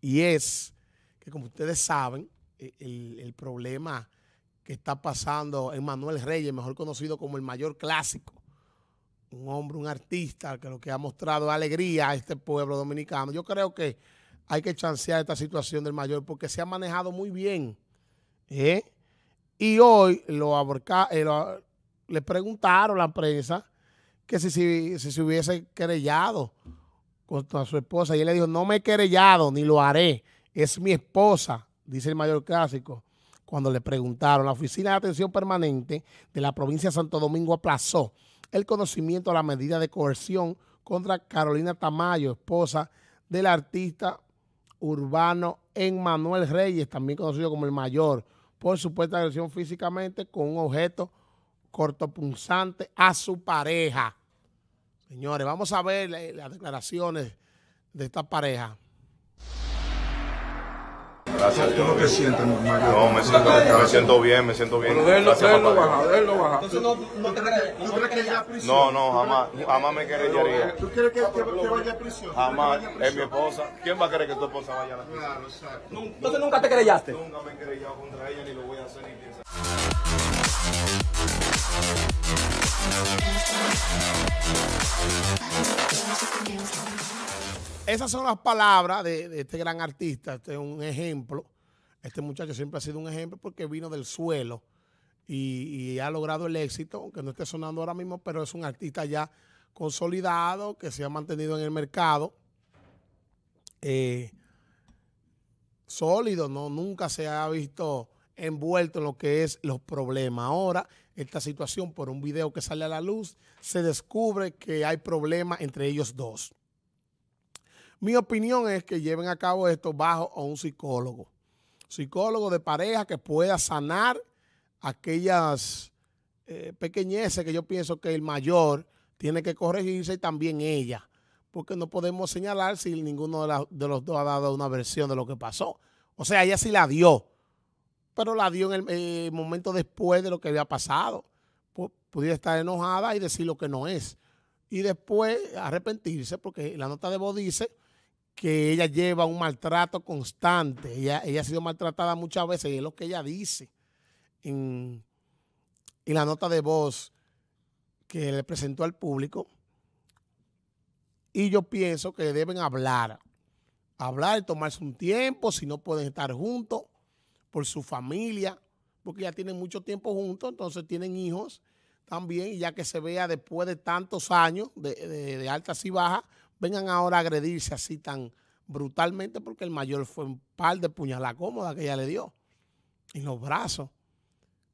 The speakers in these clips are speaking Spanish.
y es que como ustedes saben, e, el, problema que está pasando en Manuel Reyes, mejor conocido como el mayor clásico, un hombre, un artista que lo que ha mostrado alegría a este pueblo dominicano. Yo creo que hay que chancear esta situación del mayor porque se ha manejado muy bien. ¿eh? Y hoy lo, aborca, eh, le preguntaron a la prensa que si, si, si se hubiese querellado contra su esposa. Y él le dijo, no me he querellado, ni lo haré. Es mi esposa, dice el mayor clásico. Cuando le preguntaron, la Oficina de Atención Permanente de la provincia de Santo Domingo aplazó el conocimiento a la medida de coerción contra Carolina Tamayo, esposa del artista urbano Emmanuel Reyes, también conocido como el mayor, por supuesta agresión físicamente con un objeto cortopunzante a su pareja. Señores, vamos a ver eh, las declaraciones de esta pareja. Gracias. ¿Tú lo que sientes, Mario? No, me siento, me siento bien, me siento bien. bajar. Entonces, ¿no, no, te crees, no que prisión? No, no, jamás, jamás me querellaría. Eh, ¿Tú quieres que, que, vaya a prisión? Jamás, es mi esposa. ¿Quién va a querer que tu esposa vaya a la prisión? Claro, exacto. Entonces, ¿nunca te querellaste? Nunca me he querellado contra ella, ni lo voy a hacer, ni piensa. Esas son las palabras de, este gran artista. Este es un ejemplo. Este muchacho siempre ha sido un ejemplo porque vino del suelo y, ha logrado el éxito, aunque no esté sonando ahora mismo, pero es un artista ya consolidado que se ha mantenido en el mercado. Eh, sólido, ¿no? Nunca se ha visto envuelto en lo que es los problemas. Ahora, esta situación por un video que sale a la luz, se descubre que hay problemas entre ellos dos. Mi opinión es que lleven a cabo esto bajo a un psicólogo, psicólogo de pareja que pueda sanar aquellas eh, pequeñeces que yo pienso que el mayor tiene que corregirse y también ella, porque no podemos señalar si ninguno de, de los dos ha dado una versión de lo que pasó. O sea, ella sí la dio, pero la dio en el eh, momento después de lo que había pasado. pudiera estar enojada y decir lo que no es. Y después arrepentirse, porque la nota de voz dice que ella lleva un maltrato constante. Ella, ella ha sido maltratada muchas veces y es lo que ella dice en, la nota de voz que le presentó al público. Y yo pienso que deben hablar, hablar, tomarse un tiempo, si no pueden estar juntos, por su familia, porque ya tienen mucho tiempo juntos, entonces tienen hijos también, y ya que se vea después de tantos años de, altas y bajas, vengan ahora a agredirse así tan brutalmente, porque el mayor fue un par de puñaladas cómodas que ella le dio en los brazos.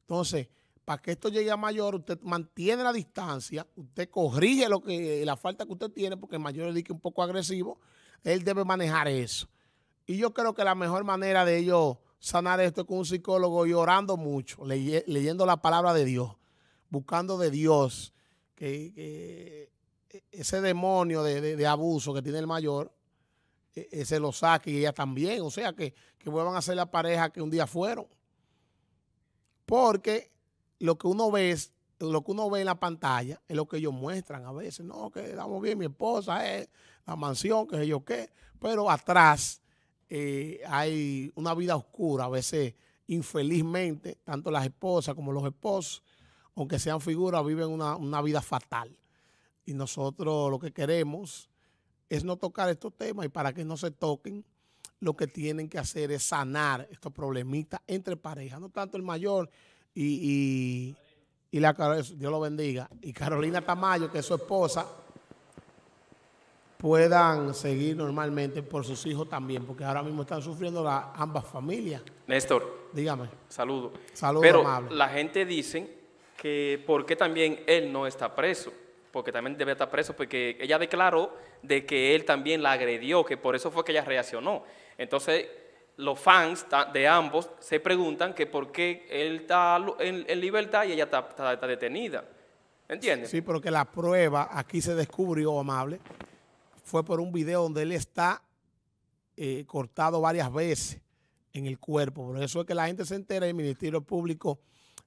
Entonces, para que esto llegue a mayor, usted mantiene la distancia, usted corrige lo que, la falta que usted tiene, porque el mayor es un poco agresivo, él debe manejar eso. Y yo creo que la mejor manera de ellos sanar esto con un psicólogo y orando mucho, leyendo la palabra de Dios, buscando de Dios que, e-, ese demonio de, abuso que tiene el mayor e-, se lo saque y ella también. O sea, que, vuelvan a ser la pareja que un día fueron. Porque lo que uno ve lo que uno ve en la pantalla es lo que ellos muestran a veces. No, que damos bien, mi esposa, es la mansión, que sé yo qué. Pero atrás eh, hay una vida oscura, a veces infelizmente, tanto las esposas como los esposos, aunque sean figuras, viven una, vida fatal. Y nosotros lo que queremos es no tocar estos temas y para que no se toquen, lo que tienen que hacer es sanar estos problemitas entre parejas, no tanto el mayor y, y, y la Dios lo bendiga, y Carolina Tamayo, que es su esposa puedan seguir normalmente por sus hijos también, porque ahora mismo están sufriendo las ambas familias. Néstor. Dígame. Saludo. Saludo Pero la gente dice que por qué también él no está preso, porque también debe estar preso, porque ella declaró de que él también la agredió, que por eso fue que ella reaccionó. Entonces, los fans de ambos se preguntan que por qué él está en, libertad y ella está, detenida. ¿Entiendes? Sí, porque la prueba aquí se descubrió, amable, fue por un video donde él está eh, cortado varias veces en el cuerpo. Por eso es que la gente se entera y el Ministerio Público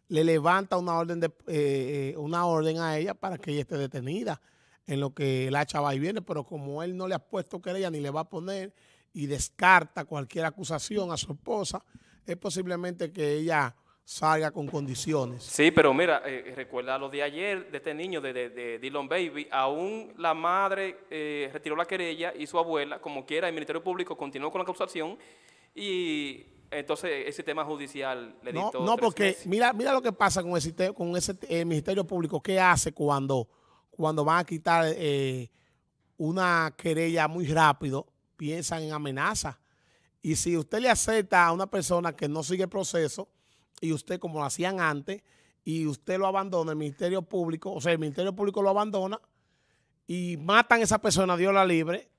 le levanta una orden, de, eh, eh, una orden a ella para que ella esté detenida en lo que la chava y viene, pero como él no le ha puesto querella ni le va a poner y descarta cualquier acusación a su esposa, es posiblemente que ella salga con condiciones. Sí, pero mira, eh, eh, recuerda lo de ayer, de este niño de, de, Dylan Baby, aún la madre eh, retiró la querella y su abuela, como quiera, el Ministerio Público continuó con la acusación y entonces ese tema judicial le No, no porque mira mira lo que pasa con, el, con ese Ministerio Público, ¿qué hace cuando, cuando van a quitar una querella muy rápido? Piensan en amenaza. Y si usted le acepta a una persona que no sigue el proceso, y usted, como lo hacían antes, y usted lo abandona, el Ministerio Público, o sea, el Ministerio Público lo abandona y matan a esa persona, Dios la libre,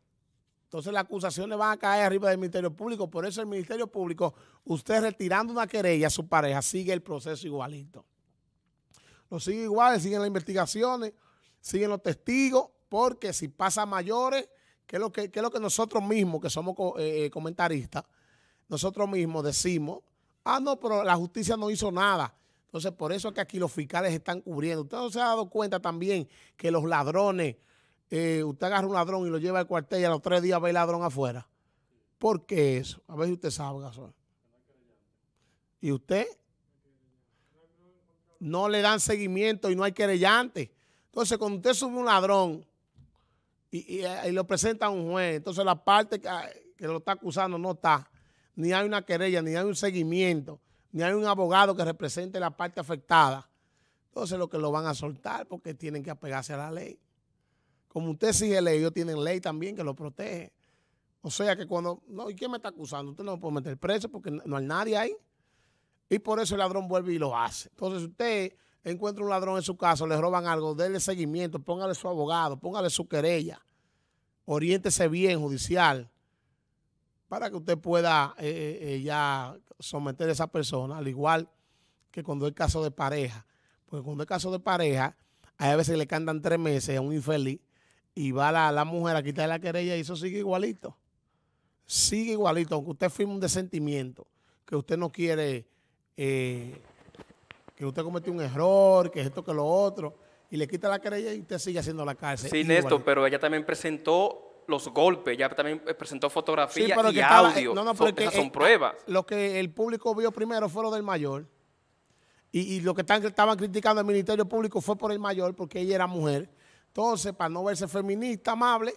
entonces las acusaciones van a caer arriba del Ministerio Público. Por eso el Ministerio Público, usted retirando una querella a su pareja, sigue el proceso igualito. Lo sigue igual, siguen las investigaciones, siguen los testigos, porque si pasa mayores, que es lo que, lo que nosotros mismos, que somos eh, eh, comentaristas, nosotros mismos decimos Ah, no, pero la justicia no hizo nada. Entonces, por eso es que aquí los fiscales están cubriendo. Usted no se ha dado cuenta también que los ladrones, eh, usted agarra un ladrón y lo lleva al cuartel y a los tres días ve el ladrón afuera. ¿Por qué eso? A ver si usted sabe, ¿Y usted? No le dan seguimiento y no hay querellante. Entonces, cuando usted sube un ladrón y, eh, lo presenta a un juez, entonces la parte que ah, lo está acusando no está ni hay una querella, ni hay un seguimiento, ni hay un abogado que represente la parte afectada. Entonces lo que lo van a soltar porque tienen que apegarse a la ley. Como usted sigue ley, ellos tienen ley también que lo protege. O sea que cuando, no, ¿y quién me está acusando? Usted no me puede meter preso porque no hay nadie ahí. Y por eso el ladrón vuelve y lo hace. Entonces usted encuentra un ladrón en su casa, le roban algo, déle seguimiento, póngale su abogado, póngale su querella, oriéntese bien judicial para que usted pueda eh, eh, eh, ya someter a esa persona, al igual que cuando es caso de pareja. Porque cuando es caso de pareja, a veces le cantan tres meses a un infeliz y va la, la mujer a quitarle la querella y eso sigue igualito. Sigue igualito, aunque usted firme un desentimiento, que usted no quiere, que usted cometió un error, que esto, que lo otro, y le quita la querella y usted sigue haciendo la cárcel. Sí, Néstor, pero ella también presentó los golpes, ya también eh, presentó fotografías y eh, audio. no, no, porque son eh, pruebas. Lo que el público vio primero fue lo del mayor. Y, lo que estaban criticando el Ministerio Público fue por el mayor, porque ella era mujer. Entonces, para no verse feminista, amable,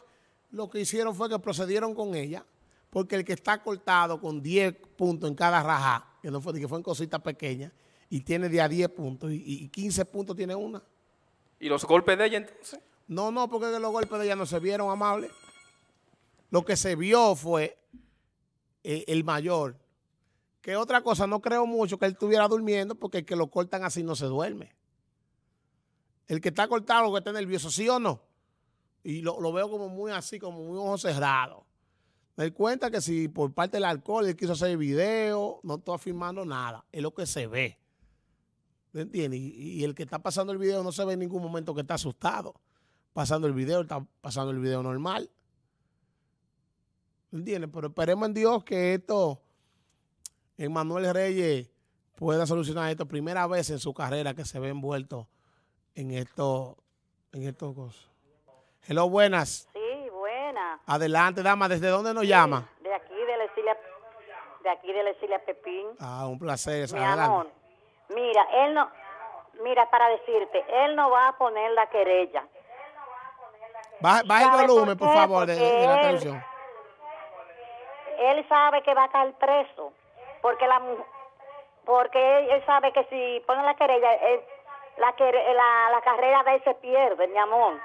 lo que hicieron fue que procedieron con ella, porque el que está cortado con 10 puntos en cada raja que no fue, que fue en cositas pequeñas, y tiene de a 10 puntos, y, y 15 puntos tiene una. ¿Y los golpes de ella entonces? No, no, porque los golpes de ella no se vieron amables. Lo que se vio fue eh, el mayor. Que otra cosa, no creo mucho que él estuviera durmiendo porque el que lo cortan así no se duerme. El que está cortado, que está nervioso, ¿sí o no? Y lo, veo como muy así, como muy ojo cerrado. Me doy cuenta que si por parte del alcohol él quiso hacer el video, no estoy afirmando nada. Es lo que se ve. ¿Me entiendes? y, el que está pasando el video no se ve en ningún momento que está asustado. Pasando el video, está pasando el video normal. ¿Entiendes? Pero esperemos en Dios que esto, en Reyes, pueda solucionar esto. Primera vez en su carrera que se ve envuelto en esto, en estos cosas. Hello, buenas. Sí, buenas. Adelante, dama. ¿Desde dónde nos llama? De aquí, de la de aquí de la Pepín. Ah, un placer. adelante. mira, él no, mira, para decirte, él no va a poner la querella. Baja, el volumen, por, favor, de, la atención él sabe que va a caer preso, porque la porque él sabe que si pone la querella, la, la, la carrera de él se pierde, mi amor.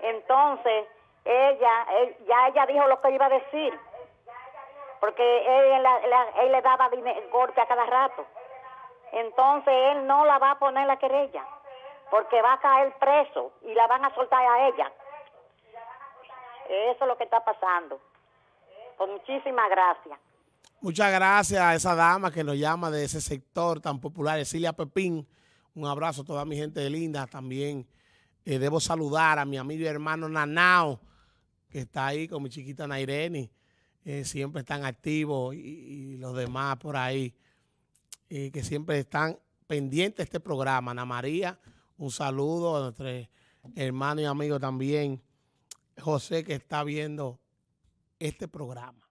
Entonces, ella, ya ella dijo lo que iba a decir, porque él, él le daba golpe a cada rato. Entonces, él no la va a poner la querella, porque va a caer preso y la van a soltar a ella. Eso es lo que está pasando. Pues muchísimas gracias. Muchas gracias a esa dama que nos llama de ese sector tan popular, Cecilia Pepín. Un abrazo a toda mi gente linda. También eh, debo saludar a mi amigo y hermano Nanao, que está ahí con mi chiquita Naireni. Eh, siempre están activos y, los demás por ahí, eh, que siempre están pendientes de este programa. Ana María, un saludo a nuestro hermano y amigo también. José, que está viendo este programa.